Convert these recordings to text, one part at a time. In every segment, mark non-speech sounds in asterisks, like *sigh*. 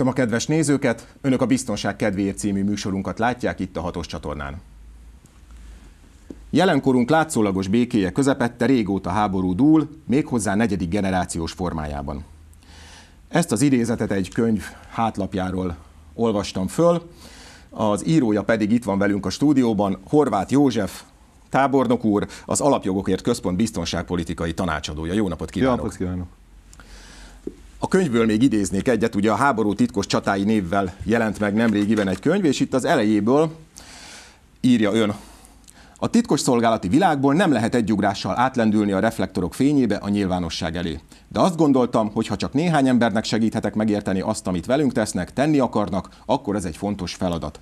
Köszöntöm a kedves nézőket! Önök a Biztonság kedvéért című műsorunkat látják itt a hatos csatornán. Jelenkorunk látszólagos békéje közepette régóta háború dúl, méghozzá negyedik generációs formájában. Ezt az idézetet egy könyv hátlapjáról olvastam föl, az írója pedig itt van velünk a stúdióban, Horváth József, tábornok úr, az Alapjogokért Központ biztonságpolitikai tanácsadója. Jó napot kívánok! Jó napot kívánok! A könyvből még idéznék egyet, ugye a háború titkos csatái névvel jelent meg nemrégiben egy könyv, és itt az elejéből írja ön. A titkos szolgálati világból nem lehet egyugrással átlendülni a reflektorok fényébe a nyilvánosság elé. De azt gondoltam, hogy ha csak néhány embernek segíthetek megérteni azt, amit velünk tesznek, tenni akarnak, akkor ez egy fontos feladat.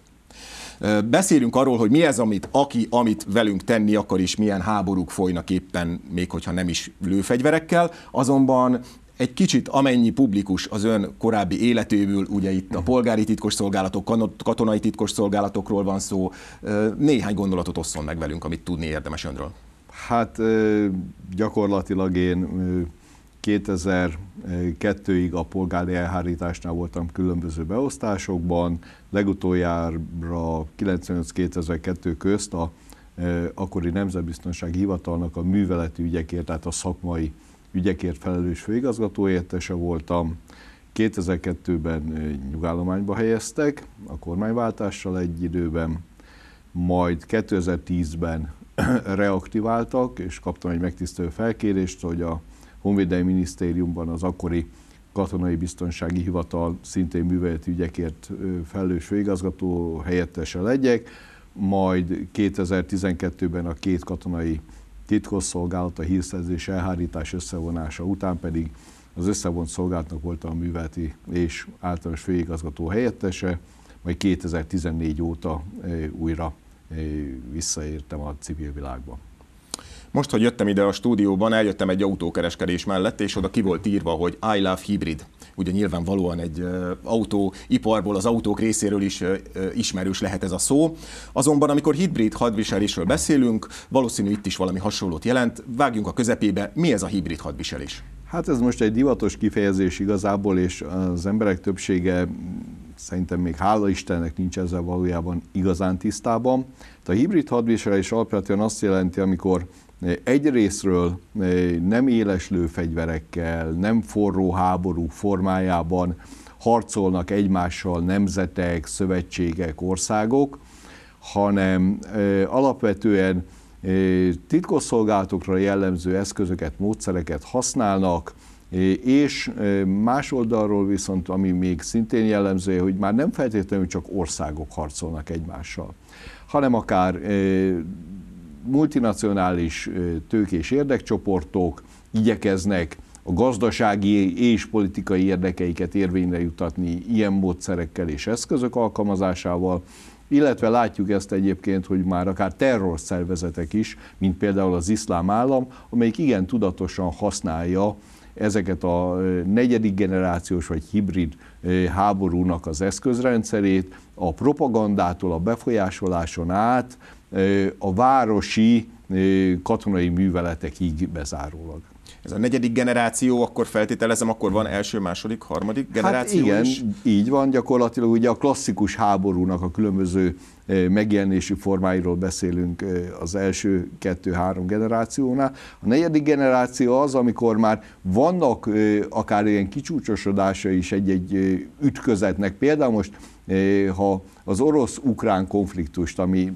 Beszélünk arról, hogy mi ez, amit aki, amit velünk tenni akar, és milyen háborúk folynak éppen, még hogyha nem is lőfegyverekkel, azonban egy kicsit amennyi publikus az ön korábbi életéből, ugye itt a polgári titkosszolgálatok, katonai titkosszolgálatokról van szó, néhány gondolatot osszon meg velünk, amit tudni érdemes önről. Hát gyakorlatilag én 2002-ig a polgári elhárításnál voltam különböző beosztásokban, legutoljára 98-2002 közt a akkori Nemzetbiztonsági Hivatalnak a műveleti ügyekért, tehát a szakmai ügyekért felelős főigazgató helyettese voltam. 2002-ben nyugállományba helyeztek, a kormányváltással egy időben, majd 2010-ben *clears throat* reaktiváltak, és kaptam egy megtisztelő felkérést, hogy a Honvédelmi Minisztériumban az akkori Katonai Biztonsági Hivatal szintén műveleti ügyekért felelős főigazgató helyettese legyek, majd 2012-ben a két katonai titkosszolgálata hírszerzés elhárítás összevonása után pedig az összevont szolgálatnak voltam a műveleti és általános főigazgató helyettese, majd 2014 óta újra visszaértem a civil világba. Most, hogy jöttem ide a stúdióban, eljöttem egy autókereskedés mellett, és oda ki volt írva, hogy I love hybrid ugye nyilvánvalóan egy autóiparból, az autók részéről is ismerős lehet ez a szó. Azonban amikor hibrid hadviselésről beszélünk, valószínű itt is valami hasonlót jelent. Vágjunk a közepébe, mi ez a hibrid hadviselés? Hát ez most egy divatos kifejezés igazából, és az emberek többsége szerintem még hála Istennek nincs ezzel valójában igazán tisztában. De a hibrid hadviselés alapvetően azt jelenti, amikor egyrésztről eh, nem éleslő fegyverekkel, nem forró háború formájában harcolnak egymással nemzetek, szövetségek, országok, hanem eh, alapvetően eh, titkosszolgálatokra jellemző eszközöket, módszereket használnak, és más oldalról viszont, ami még szintén jellemző, hogy már nem feltétlenül csak országok harcolnak egymással, hanem akár multinacionális tőkés érdekcsoportok igyekeznek a gazdasági és politikai érdekeiket érvényre jutatni ilyen módszerekkel és eszközök alkalmazásával, illetve látjuk ezt egyébként, hogy már akár terrorszervezetek is, mint például az iszlám állam, amelyik igen tudatosan használja ezeket a negyedik generációs vagy hibrid háborúnak az eszközrendszerét, a propagandától a befolyásoláson át, a városi katonai műveletekig bezárólag. Ez a negyedik generáció, akkor feltételezem, akkor van első, második, harmadik hát generáció hát igen, is? így van, gyakorlatilag ugye a klasszikus háborúnak a különböző megjelenési formáiról beszélünk az első kettő-három generációnál. A negyedik generáció az, amikor már vannak akár ilyen kicsúcsosodása is egy-egy ütközetnek. Például most, ha az orosz-ukrán konfliktust, ami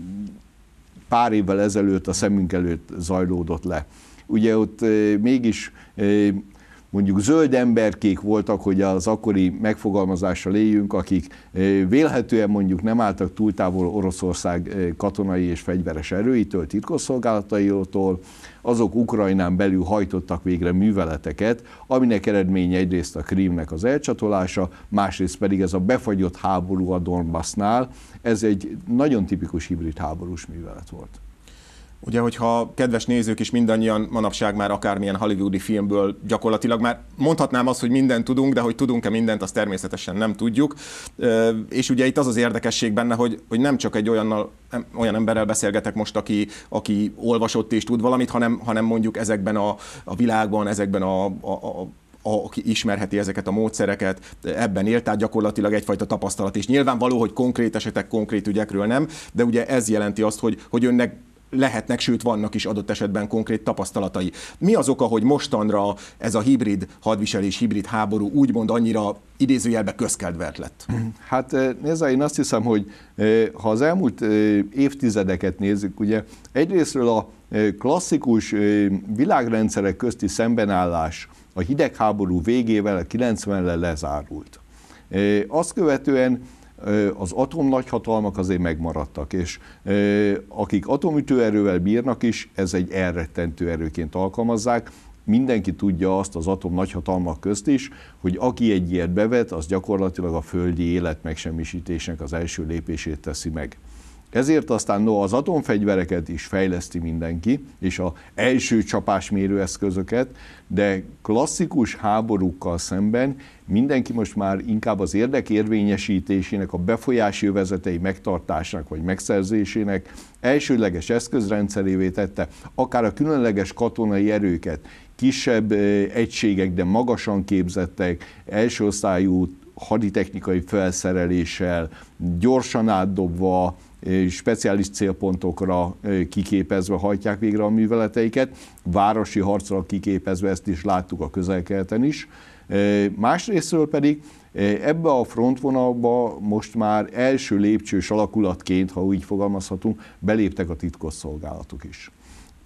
pár évvel ezelőtt a szemünk előtt zajlódott le. Ugye ott eh, mégis eh, mondjuk zöld emberkék voltak, hogy az akkori megfogalmazásra léjünk, akik vélhetően mondjuk nem álltak túl távol Oroszország katonai és fegyveres erőitől, titkosszolgálataitól, azok Ukrajnán belül hajtottak végre műveleteket, aminek eredménye egyrészt a Krímnek az elcsatolása, másrészt pedig ez a befagyott háború a Donbassnál, ez egy nagyon tipikus hibrid háborús művelet volt. Ugye, hogyha kedves nézők is mindannyian manapság már akármilyen hollywoodi filmből gyakorlatilag már mondhatnám azt, hogy mindent tudunk, de hogy tudunk-e mindent, azt természetesen nem tudjuk. És ugye itt az az érdekesség benne, hogy, hogy nem csak egy olyannal, olyan emberrel beszélgetek most, aki, aki olvasott és tud valamit, hanem, hanem mondjuk ezekben a, a világban, ezekben a, a, a a, aki ismerheti ezeket a módszereket, ebben élt, tehát gyakorlatilag egyfajta tapasztalat. is. nyilvánvaló, hogy konkrét esetek, konkrét ügyekről nem, de ugye ez jelenti azt, hogy, hogy önnek lehetnek, sőt vannak is adott esetben konkrét tapasztalatai. Mi az oka, hogy mostanra ez a hibrid hadviselés, hibrid háború úgymond annyira idézőjelbe közkedvert lett? Hát eh, nézze, én azt hiszem, hogy eh, ha az elmúlt eh, évtizedeket nézzük, ugye egyrésztről a klasszikus világrendszerek közti szembenállás a hidegháború végével, a 90-le lezárult. Azt követően az atom nagyhatalmak azért megmaradtak, és akik atomütőerővel bírnak is, ez egy elrettentő erőként alkalmazzák, mindenki tudja azt az atom nagyhatalmak közt is, hogy aki egy ilyet bevet, az gyakorlatilag a földi élet megsemmisítésnek az első lépését teszi meg. Ezért aztán no, az atomfegyvereket is fejleszti mindenki, és a első csapásmérő eszközöket, de klasszikus háborúkkal szemben mindenki most már inkább az érdekérvényesítésének, a befolyási övezetei megtartásának vagy megszerzésének elsődleges eszközrendszerévé tette, akár a különleges katonai erőket, kisebb egységek, de magasan képzettek, első osztályú haditechnikai felszereléssel, gyorsan átdobva, speciális célpontokra kiképezve hajtják végre a műveleteiket, városi harcra kiképezve ezt is láttuk a közelkeleten is. Másrésztről pedig ebbe a frontvonalba most már első lépcsős alakulatként, ha úgy fogalmazhatunk, beléptek a titkosszolgálatok is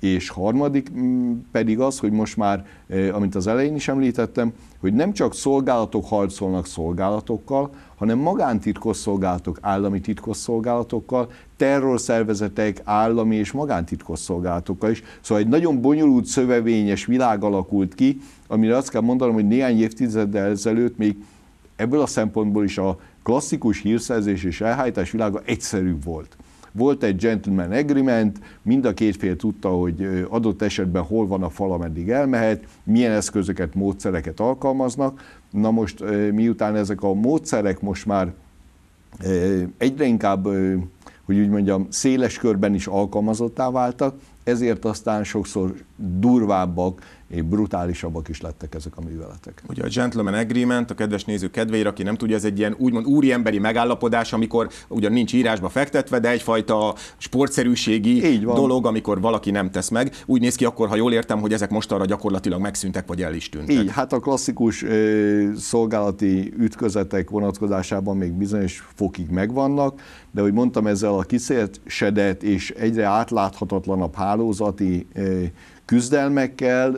és harmadik mm, pedig az, hogy most már, eh, amit az elején is említettem, hogy nem csak szolgálatok harcolnak szolgálatokkal, hanem magántitkosszolgálatok, állami titkosszolgálatokkal, terrorszervezetek, állami és magántitkosszolgálatokkal is. Szóval egy nagyon bonyolult, szövevényes világ alakult ki, amire azt kell mondanom, hogy néhány évtizeddel ezelőtt még ebből a szempontból is a klasszikus hírszerzés és elhájtás világa egyszerűbb volt. Volt egy gentleman agreement, mind a két fél tudta, hogy adott esetben hol van a fal, ameddig elmehet, milyen eszközöket, módszereket alkalmaznak. Na most miután ezek a módszerek most már egyre inkább, hogy úgy mondjam, széles körben is alkalmazottá váltak, ezért aztán sokszor durvábbak és brutálisabbak is lettek ezek a műveletek. Ugye a Gentleman Agreement, a kedves néző kedvére, aki nem tudja, ez egy ilyen úgymond úriemberi megállapodás, amikor ugyan nincs írásba fektetve, de egyfajta sportszerűségi dolog, amikor valaki nem tesz meg. Úgy néz ki akkor, ha jól értem, hogy ezek mostanra gyakorlatilag megszűntek, vagy el is tűntek. Így, hát a klasszikus ö, szolgálati ütközetek vonatkozásában még bizonyos fokig megvannak, de hogy mondtam, ezzel a kiszélsedett és egyre átláthatatlanabb hálózat, hálózati küzdelmekkel,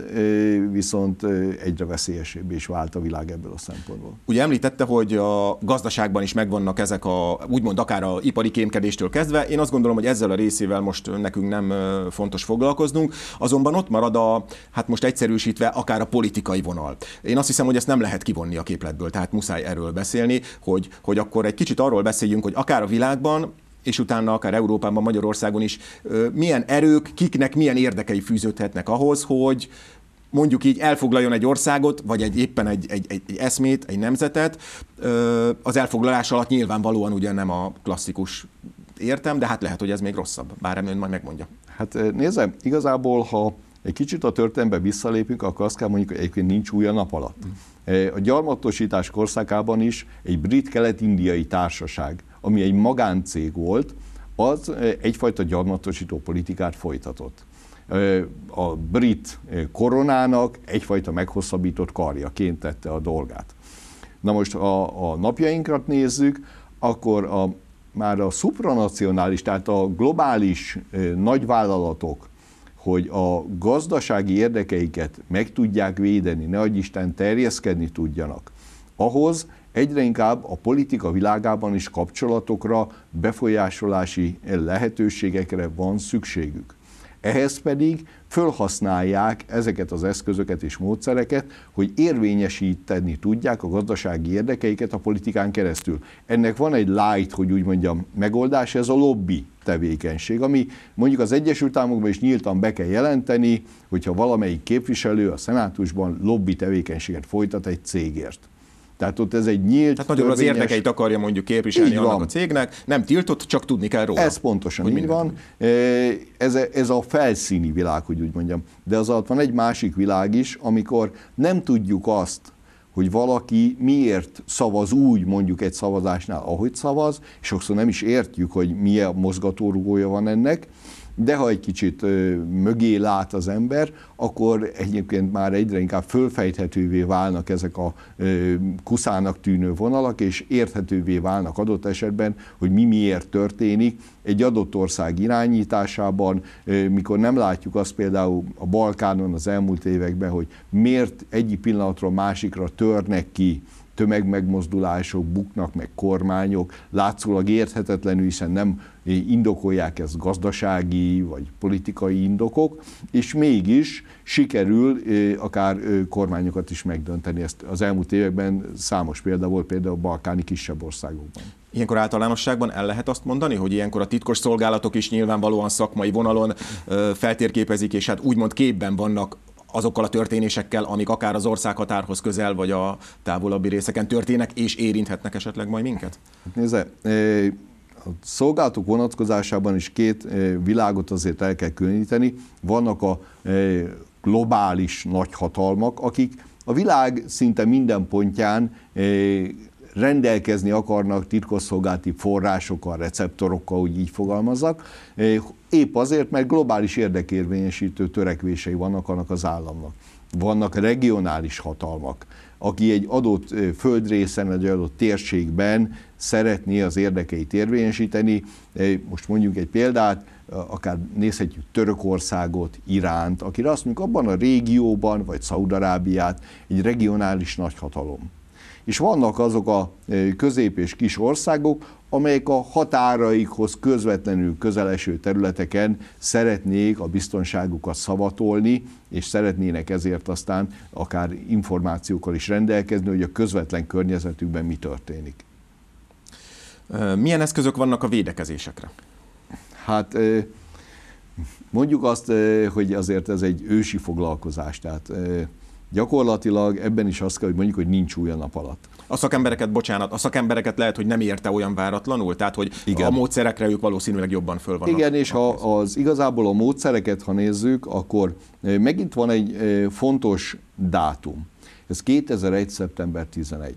viszont egyre veszélyesebb is vált a világ ebből a szempontból. Ugye említette, hogy a gazdaságban is megvannak ezek a, úgymond akár a ipari kémkedéstől kezdve. Én azt gondolom, hogy ezzel a részével most nekünk nem fontos foglalkoznunk, azonban ott marad a, hát most egyszerűsítve, akár a politikai vonal. Én azt hiszem, hogy ezt nem lehet kivonni a képletből, tehát muszáj erről beszélni, hogy, hogy akkor egy kicsit arról beszéljünk, hogy akár a világban, és utána akár Európában, Magyarországon is, milyen erők, kiknek milyen érdekei fűződhetnek ahhoz, hogy mondjuk így elfoglaljon egy országot, vagy egy, éppen egy, egy, egy eszmét, egy nemzetet. Az elfoglalás alatt nyilvánvalóan ugye nem a klasszikus értem, de hát lehet, hogy ez még rosszabb, bár ön majd megmondja. Hát nézze, igazából, ha egy kicsit a történetbe visszalépünk, akkor azt kell mondjuk, hogy egyébként nincs új a nap alatt. Mm. A gyarmatosítás korszakában is egy brit-kelet-indiai társaság ami egy magáncég volt, az egyfajta gyarmatosító politikát folytatott. A brit koronának egyfajta meghosszabbított karjaként tette a dolgát. Na most a, a napjainkat nézzük, akkor a, már a supranacionális, tehát a globális nagyvállalatok, hogy a gazdasági érdekeiket meg tudják védeni, ne Isten terjeszkedni tudjanak, ahhoz egyre inkább a politika világában is kapcsolatokra, befolyásolási lehetőségekre van szükségük. Ehhez pedig fölhasználják ezeket az eszközöket és módszereket, hogy érvényesíteni tudják a gazdasági érdekeiket a politikán keresztül. Ennek van egy light, hogy úgy mondjam, megoldás, ez a lobby tevékenység, ami mondjuk az Egyesült Államokban is nyíltan be kell jelenteni, hogyha valamelyik képviselő a szenátusban lobby tevékenységet folytat egy cégért. Tehát ott ez egy nyílt. Tehát nagyobb az érdekeit akarja mondjuk képviselni így van. a cégnek, nem tiltott, csak tudni kell róla. Ez pontosan hogy így van. Ez, ez a felszíni világ, hogy úgy mondjam. De az alatt van egy másik világ is, amikor nem tudjuk azt, hogy valaki miért szavaz úgy mondjuk egy szavazásnál, ahogy szavaz, és sokszor nem is értjük, hogy milyen mozgatórugója van ennek, de ha egy kicsit mögé lát az ember, akkor egyébként már egyre inkább fölfejthetővé válnak ezek a kuszának tűnő vonalak, és érthetővé válnak adott esetben, hogy mi miért történik egy adott ország irányításában, mikor nem látjuk azt például a Balkánon az elmúlt években, hogy miért egyik pillanatról másikra törnek ki tömegmegmozdulások, buknak meg kormányok, látszólag érthetetlenül, hiszen nem indokolják ezt gazdasági vagy politikai indokok, és mégis sikerül akár kormányokat is megdönteni. Ezt az elmúlt években számos példa volt például a balkáni kisebb országokban. Ilyenkor általánosságban el lehet azt mondani, hogy ilyenkor a titkos szolgálatok is nyilvánvalóan szakmai vonalon feltérképezik, és hát úgymond képben vannak azokkal a történésekkel, amik akár az országhatárhoz közel, vagy a távolabbi részeken történnek, és érinthetnek esetleg majd minket? Hát nézze, a szolgálatok vonatkozásában is két világot azért el kell különíteni. Vannak a globális nagyhatalmak, akik a világ szinte minden pontján rendelkezni akarnak titkosszolgálati forrásokkal, receptorokkal, úgy így fogalmazzak, épp azért, mert globális érdekérvényesítő törekvései vannak annak az államnak. Vannak regionális hatalmak, aki egy adott földrészen, egy adott térségben szeretné az érdekeit érvényesíteni. Most mondjuk egy példát, akár nézhetjük Törökországot, Iránt, akire azt mondjuk abban a régióban, vagy Szaudarábiát, egy regionális nagyhatalom és vannak azok a e, közép és kis országok, amelyek a határaikhoz közvetlenül közeleső területeken szeretnék a biztonságukat szavatolni, és szeretnének ezért aztán akár információkkal is rendelkezni, hogy a közvetlen környezetükben mi történik. E, milyen eszközök vannak a védekezésekre? Hát e, mondjuk azt, hogy azért ez egy ősi foglalkozás, tehát gyakorlatilag ebben is azt kell, hogy mondjuk, hogy nincs új a nap alatt. A szakembereket, bocsánat, a szakembereket lehet, hogy nem érte olyan váratlanul, tehát hogy Igen. a módszerekre ők valószínűleg jobban föl vannak. Igen, és ha az igazából a módszereket, ha nézzük, akkor megint van egy fontos dátum. Ez 2001. szeptember 11.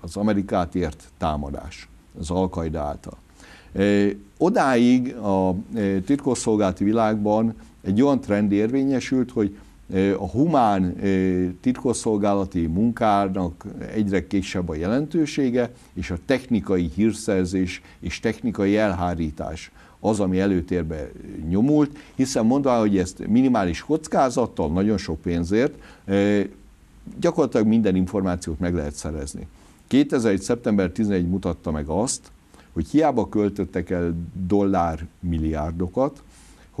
Az Amerikát ért támadás az Alkaida által. Odáig a titkosszolgálati világban egy olyan trend érvényesült, hogy a humán titkosszolgálati munkának egyre kisebb a jelentősége, és a technikai hírszerzés és technikai elhárítás az, ami előtérbe nyomult, hiszen mondva, hogy ezt minimális kockázattal, nagyon sok pénzért gyakorlatilag minden információt meg lehet szerezni. 2001. szeptember 11 mutatta meg azt, hogy hiába költöttek el dollár milliárdokat,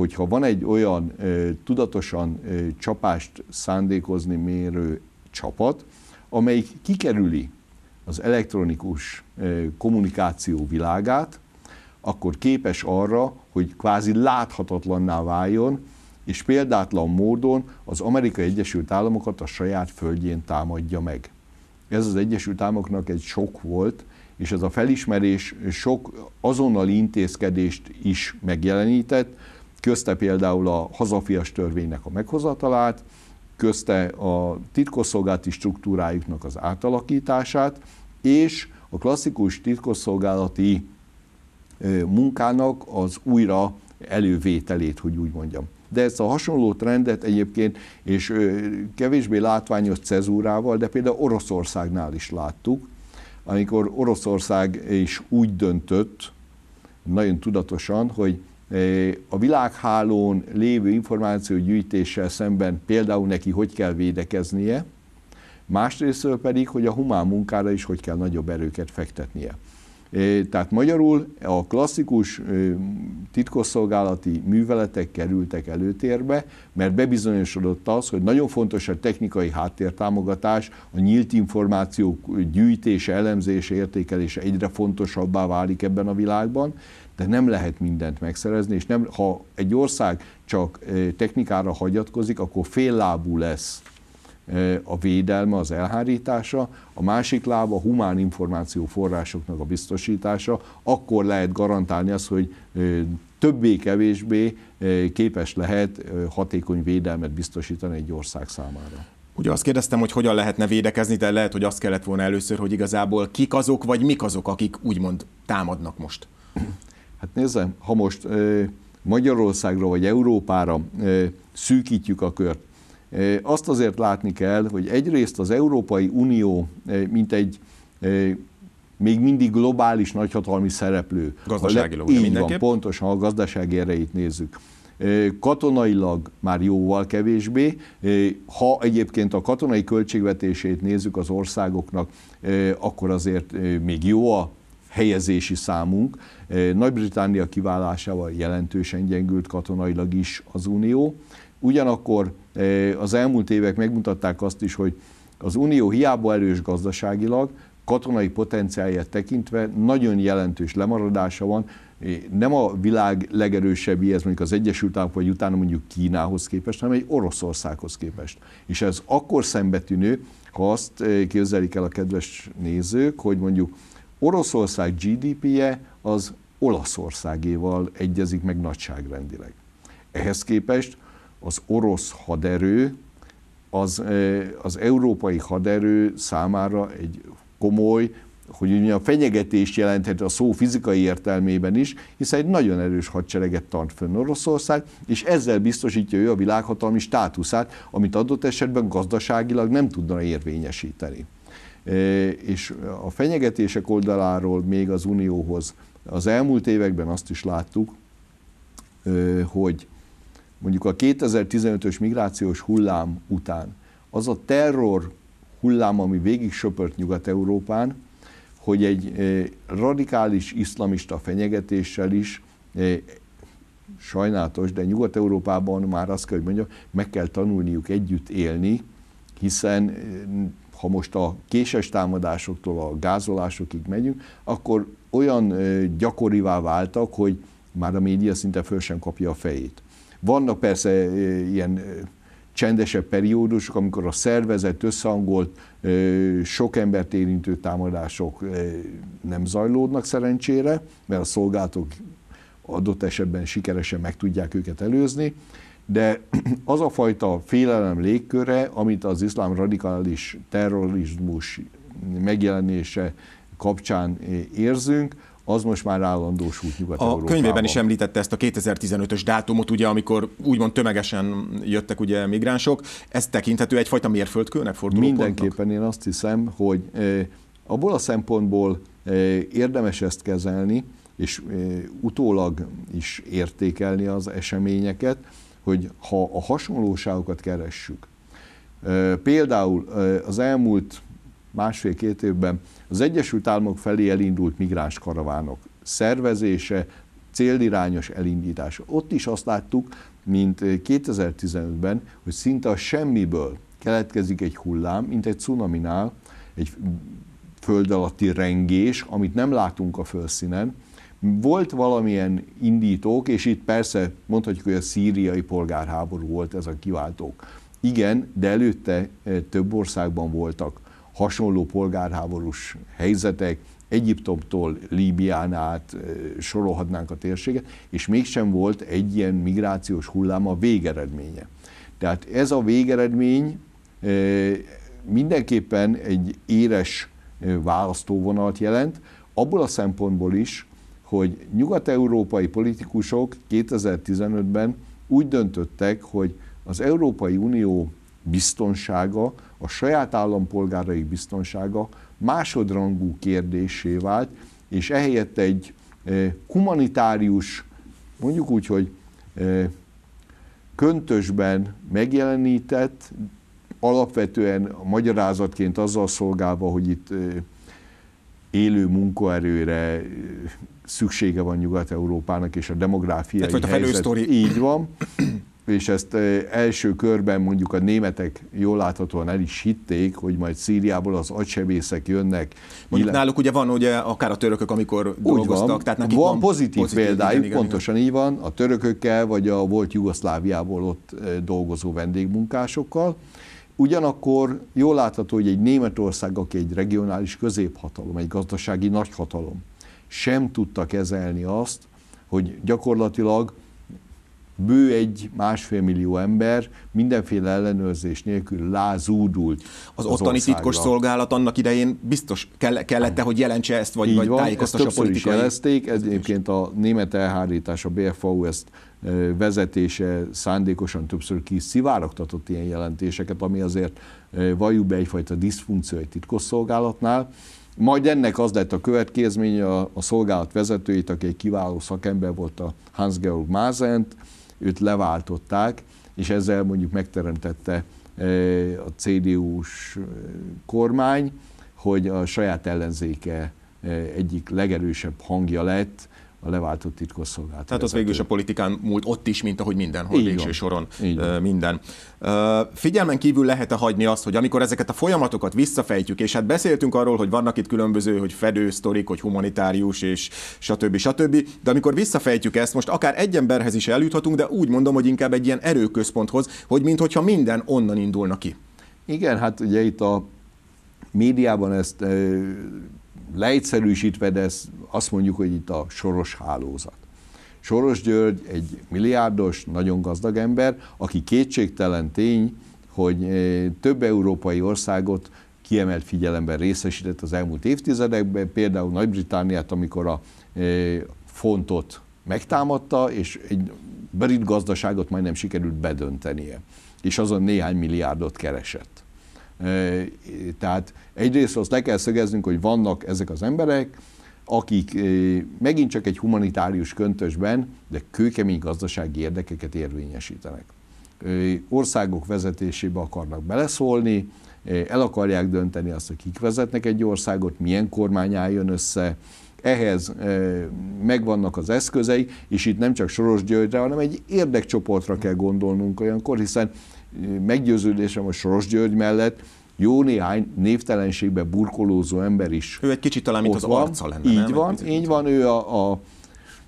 hogyha van egy olyan ö, tudatosan ö, csapást szándékozni mérő csapat, amelyik kikerüli az elektronikus ö, kommunikáció világát, akkor képes arra, hogy kvázi láthatatlanná váljon, és példátlan módon az Amerikai Egyesült Államokat a saját földjén támadja meg. Ez az Egyesült Államoknak egy sok volt, és ez a felismerés sok azonnali intézkedést is megjelenített, közte például a hazafias törvénynek a meghozatalát, közte a titkosszolgálati struktúrájuknak az átalakítását, és a klasszikus titkosszolgálati munkának az újra elővételét, hogy úgy mondjam. De ezt a hasonló trendet egyébként, és kevésbé látványos cezúrával, de például Oroszországnál is láttuk, amikor Oroszország is úgy döntött, nagyon tudatosan, hogy a világhálón lévő információgyűjtéssel szemben például neki hogy kell védekeznie, másrésztől pedig, hogy a humán munkára is hogy kell nagyobb erőket fektetnie. Tehát magyarul a klasszikus titkosszolgálati műveletek kerültek előtérbe, mert bebizonyosodott az, hogy nagyon fontos a technikai háttértámogatás, a nyílt információk gyűjtése, elemzése, értékelése egyre fontosabbá válik ebben a világban, de nem lehet mindent megszerezni, és nem, ha egy ország csak technikára hagyatkozik, akkor féllábú lesz a védelme, az elhárítása, a másik lába a humán információ forrásoknak a biztosítása, akkor lehet garantálni azt, hogy többé-kevésbé képes lehet hatékony védelmet biztosítani egy ország számára. Ugye azt kérdeztem, hogy hogyan lehetne védekezni, de lehet, hogy azt kellett volna először, hogy igazából kik azok, vagy mik azok, akik úgymond támadnak most. Hát nézzem, ha most Magyarországra vagy Európára szűkítjük a kört, azt azért látni kell, hogy egyrészt az Európai Unió, mint egy még mindig globális nagyhatalmi szereplő. Gazdaságilag, le, így mindenképp? Van, pontosan, a gazdaság erejét nézzük. Katonailag már jóval kevésbé. Ha egyébként a katonai költségvetését nézzük az országoknak, akkor azért még jó a helyezési számunk. Nagy-Britannia kiválásával jelentősen gyengült katonailag is az Unió. Ugyanakkor az elmúlt évek megmutatták azt is, hogy az Unió hiába erős gazdaságilag, katonai potenciáját tekintve nagyon jelentős lemaradása van. Nem a világ legerősebb, ez mondjuk az Egyesült Államok, vagy utána mondjuk Kínához képest, hanem egy Oroszországhoz képest. És ez akkor szembetűnő, ha azt képzelik el a kedves nézők, hogy mondjuk Oroszország GDP-je az Olaszországéval egyezik meg nagyságrendileg. Ehhez képest az orosz haderő, az, az európai haderő számára egy komoly, hogy a fenyegetés jelenthet a szó fizikai értelmében is, hiszen egy nagyon erős hadsereget tart fönn Oroszország, és ezzel biztosítja ő a világhatalmi státuszát, amit adott esetben gazdaságilag nem tudna érvényesíteni és a fenyegetések oldaláról még az Unióhoz az elmúlt években azt is láttuk, hogy mondjuk a 2015-ös migrációs hullám után az a terror hullám, ami végig söpört Nyugat-Európán, hogy egy radikális iszlamista fenyegetéssel is sajnálatos, de Nyugat-Európában már azt kell, hogy mondjam, meg kell tanulniuk együtt élni, hiszen ha most a késes támadásoktól a gázolásokig megyünk, akkor olyan gyakorivá váltak, hogy már a média szinte föl sem kapja a fejét. Vannak persze ilyen csendesebb periódusok, amikor a szervezet összehangolt, sok embert érintő támadások nem zajlódnak szerencsére, mert a szolgálatok adott esetben sikeresen meg tudják őket előzni, de *clears throat* az a fajta félelem légköre, amit az iszlám radikális terrorizmus megjelenése kapcsán eh, érzünk, az most már állandósult nyugat A könyvében is említette ezt a 2015-ös dátumot, ugye, amikor úgymond tömegesen jöttek ugye migránsok. Ez tekinthető egyfajta mérföldkőnek forduló Mindenképpen pontnak? én azt hiszem, hogy eh, abból a szempontból eh, érdemes ezt kezelni, és utólag is értékelni az eseményeket, hogy ha a hasonlóságokat keressük, például az elmúlt másfél-két évben az Egyesült Államok felé elindult migráns karavánok szervezése, célirányos elindítása. Ott is azt láttuk, mint 2015-ben, hogy szinte a semmiből keletkezik egy hullám, mint egy cunaminál, egy föld alatti rengés, amit nem látunk a felszínen, volt valamilyen indítók, és itt persze mondhatjuk, hogy a szíriai polgárháború volt ez a kiváltók. Igen, de előtte eh, több országban voltak hasonló polgárháborús helyzetek, Egyiptomtól Líbián át eh, sorolhatnánk a térséget, és mégsem volt egy ilyen migrációs hullám a végeredménye. Tehát ez a végeredmény eh, mindenképpen egy éres választóvonalt jelent, abból a szempontból is, hogy nyugat-európai politikusok 2015-ben úgy döntöttek, hogy az Európai Unió biztonsága, a saját állampolgárai biztonsága másodrangú kérdésé vált, és ehelyett egy e, humanitárius, mondjuk úgy, hogy e, köntösben megjelenített, alapvetően magyarázatként azzal szolgálva, hogy itt e, élő munkaerőre szüksége van Nyugat-Európának, és a demográfiai Tehát, helyzet a így van, *clears throat* és ezt első körben mondjuk a németek jól láthatóan el is hitték, hogy majd Szíriából az agysebészek jönnek. Mondjuk illet... náluk ugye van ugye akár a törökök, amikor Úgy dolgoztak. Van, tehát nekik van, van pozitív, pozitív példájuk, igen, igen, pontosan igen. így van, a törökökkel, vagy a volt Jugoszláviából ott dolgozó vendégmunkásokkal, Ugyanakkor jól látható, hogy egy Németország, aki egy regionális középhatalom, egy gazdasági nagyhatalom, sem tudta kezelni azt, hogy gyakorlatilag bő egy másfél millió ember mindenféle ellenőrzés nélkül lázúdult. Az, az ottani országra. titkos szolgálat annak idején biztos kell, kellette, hogy jelentse ezt, vagy, Így vagy van, tájékoztassa ezt a politikai... Is jelezték, ez egyébként a német elhárítás, a BFAU ezt vezetése szándékosan többször kiszivárogtatott ilyen jelentéseket, ami azért valljuk be egyfajta diszfunkció egy titkosszolgálatnál, majd ennek az lett a következménye a, a szolgálat vezetőit, aki egy kiváló szakember volt a Hans-Georg Mázent, őt leváltották, és ezzel mondjuk megteremtette a CDU-s kormány, hogy a saját ellenzéke egyik legerősebb hangja lett, a leváltott titkosszolgálat. Tehát ott végül is a politikán múlt ott is, mint ahogy mindenhol Így végső van. soron Így minden. Figyelmen kívül lehet-e hagyni azt, hogy amikor ezeket a folyamatokat visszafejtjük, és hát beszéltünk arról, hogy vannak itt különböző, hogy fedő sztorik, hogy humanitárius, és stb. stb. De amikor visszafejtjük ezt, most akár egy emberhez is eljuthatunk, de úgy mondom, hogy inkább egy ilyen erőközponthoz, hogy mintha minden onnan indulna ki. Igen, hát ugye itt a médiában ezt leegyszerűsítve, de ezt azt mondjuk, hogy itt a soros hálózat. Soros György egy milliárdos, nagyon gazdag ember, aki kétségtelen tény, hogy eh, több európai országot kiemelt figyelemben részesített az elmúlt évtizedekben, például Nagy-Britániát, amikor a eh, fontot megtámadta, és egy brit gazdaságot majdnem sikerült bedöntenie, és azon néhány milliárdot keresett. Tehát egyrészt azt le kell szögeznünk, hogy vannak ezek az emberek, akik megint csak egy humanitárius köntösben, de kőkemény gazdasági érdekeket érvényesítenek. Országok vezetésébe akarnak beleszólni, el akarják dönteni azt, hogy kik vezetnek egy országot, milyen kormány álljon össze, ehhez megvannak az eszközei, és itt nem csak Soros Györgyre, hanem egy érdekcsoportra kell gondolnunk olyankor, hiszen meggyőződésem, hogy Soros György mellett jó néhány névtelenségbe burkolózó ember is. Ő egy kicsit talán, mint az van. arca lenne. Így nem? van, így van, ő a, a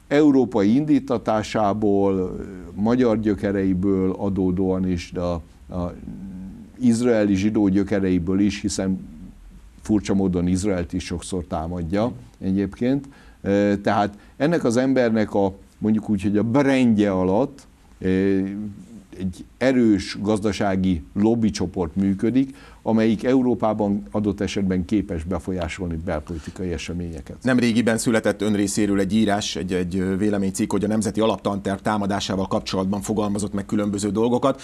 európai indítatásából, magyar gyökereiből adódóan is, de a, a izraeli zsidó gyökereiből is, hiszen furcsa módon Izraelt is sokszor támadja egyébként. Tehát ennek az embernek a, mondjuk úgy, hogy a brendje alatt egy erős gazdasági lobbycsoport működik, amelyik Európában adott esetben képes befolyásolni belpolitikai eseményeket. Nem régiben született ön részéről egy írás, egy, egy véleménycikk, hogy a Nemzeti Alaptanterv támadásával kapcsolatban fogalmazott meg különböző dolgokat.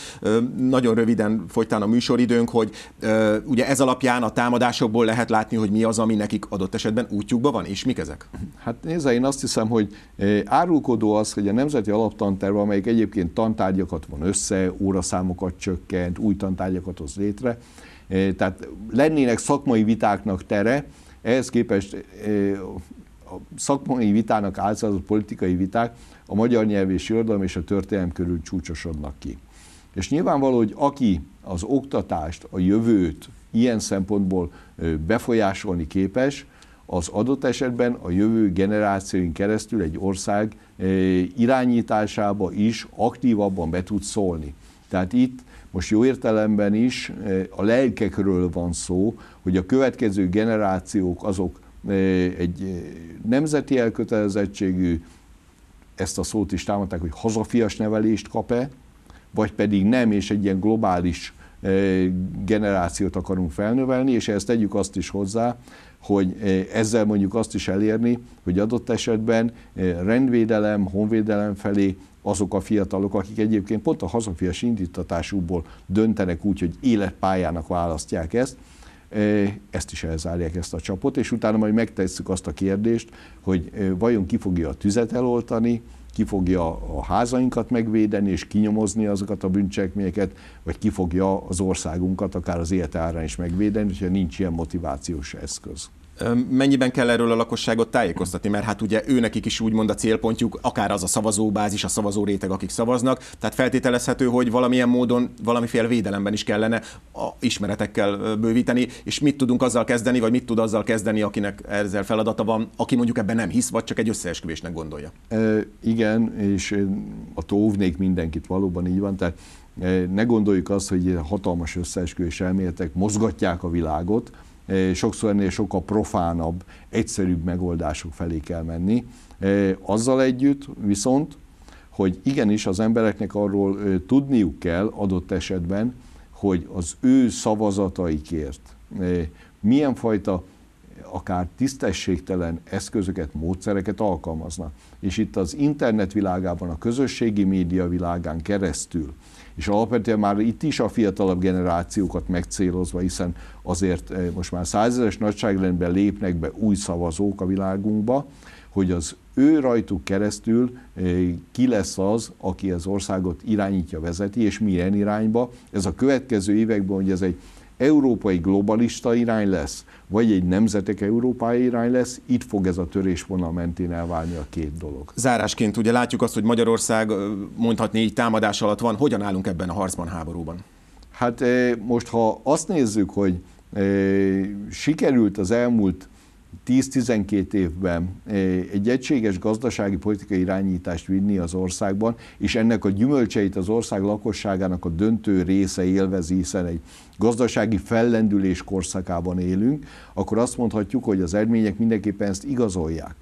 Nagyon röviden folytán a műsoridőnk, hogy ugye ez alapján a támadásokból lehet látni, hogy mi az, ami nekik adott esetben útjukban van, és mik ezek? Hát nézze, én azt hiszem, hogy árulkodó az, hogy a Nemzeti Alaptanterv, amelyik egyébként tantárgyakat van össze, óraszámokat csökkent, új tantárgyakat hoz létre, tehát lennének szakmai vitáknak tere, ehhez képest a szakmai vitának álcázott politikai viták a magyar nyelv és irodalom és a történelem körül csúcsosodnak ki. És nyilvánvaló, hogy aki az oktatást, a jövőt ilyen szempontból befolyásolni képes, az adott esetben a jövő generációin keresztül egy ország irányításába is aktívabban be tud szólni. Tehát itt most jó értelemben is eh, a lelkekről van szó, hogy a következő generációk azok eh, egy eh, nemzeti elkötelezettségű, ezt a szót is támadták, hogy hazafias nevelést kap-e, vagy pedig nem, és egy ilyen globális generációt akarunk felnövelni, és ezt tegyük azt is hozzá, hogy ezzel mondjuk azt is elérni, hogy adott esetben rendvédelem, honvédelem felé azok a fiatalok, akik egyébként pont a hazafias indítatásukból döntenek úgy, hogy életpályának választják ezt, e, ezt is elzárják ezt a csapot, és utána majd megtesszük azt a kérdést, hogy e, vajon ki fogja a tüzet eloltani, ki fogja a házainkat megvédeni és kinyomozni azokat a bűncselekményeket, vagy ki fogja az országunkat akár az élete árán is megvédeni, hogyha nincs ilyen motivációs eszköz mennyiben kell erről a lakosságot tájékoztatni, mert hát ugye őnek is úgymond a célpontjuk, akár az a szavazóbázis, a szavazó réteg, akik szavaznak, tehát feltételezhető, hogy valamilyen módon, valamiféle védelemben is kellene a ismeretekkel bővíteni, és mit tudunk azzal kezdeni, vagy mit tud azzal kezdeni, akinek ezzel feladata van, aki mondjuk ebben nem hisz, vagy csak egy összeesküvésnek gondolja. E, igen, és a tóvnék mindenkit valóban így van, tehát ne gondoljuk azt, hogy hatalmas összeesküvés elméletek mozgatják a világot, Eh, sokszor ennél sokkal profánabb, egyszerűbb megoldások felé kell menni. Eh, azzal együtt viszont, hogy igenis az embereknek arról eh, tudniuk kell adott esetben, hogy az ő szavazataikért milyen fajta akár tisztességtelen eszközöket, módszereket alkalmaznak. És itt az internet világában, a közösségi média világán keresztül és alapvetően már itt is a fiatalabb generációkat megcélozva, hiszen azért eh, most már százezeres nagyságrendben lépnek be új szavazók a világunkba, hogy az ő rajtuk keresztül eh, ki lesz az, aki az országot irányítja, vezeti, és milyen irányba. Ez a következő években, hogy ez egy európai globalista irány lesz, vagy egy nemzetek európai irány lesz, itt fog ez a törésvonal mentén elválni a két dolog. Zárásként ugye látjuk azt, hogy Magyarország mondhatni így támadás alatt van. Hogyan állunk ebben a harcban, háborúban? Hát eh, most, ha azt nézzük, hogy eh, sikerült az elmúlt 10-12 évben eh, egy egységes gazdasági politikai irányítást vinni az országban, és ennek a gyümölcseit az ország lakosságának a döntő része élvezi, hiszen egy gazdasági fellendülés korszakában élünk, akkor azt mondhatjuk, hogy az eredmények mindenképpen ezt igazolják.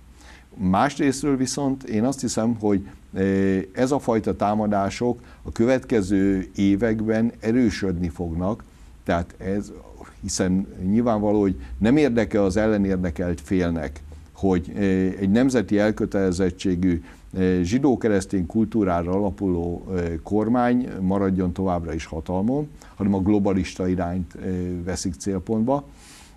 Másrésztről viszont én azt hiszem, hogy eh, ez a fajta támadások a következő években erősödni fognak, tehát ez hiszen nyilvánvaló, hogy nem érdeke az ellenérdekelt félnek, hogy eh, egy nemzeti elkötelezettségű eh, zsidó-keresztény kultúrára alapuló eh, kormány maradjon továbbra is hatalmon, hanem a globalista irányt veszik célpontba.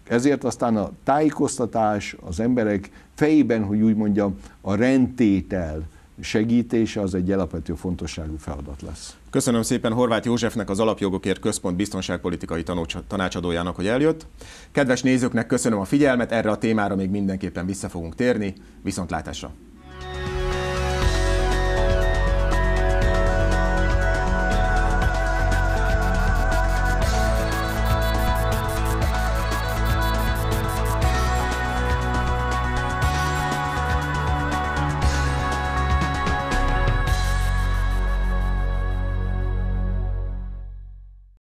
Ezért aztán a tájékoztatás, az emberek fejében, hogy úgy mondjam, a rendtétel, segítése az egy alapvető fontosságú feladat lesz. Köszönöm szépen Horváth Józsefnek, az Alapjogokért Központ biztonságpolitikai tanácsadójának, hogy eljött. Kedves nézőknek köszönöm a figyelmet, erre a témára még mindenképpen vissza fogunk térni. Viszontlátásra!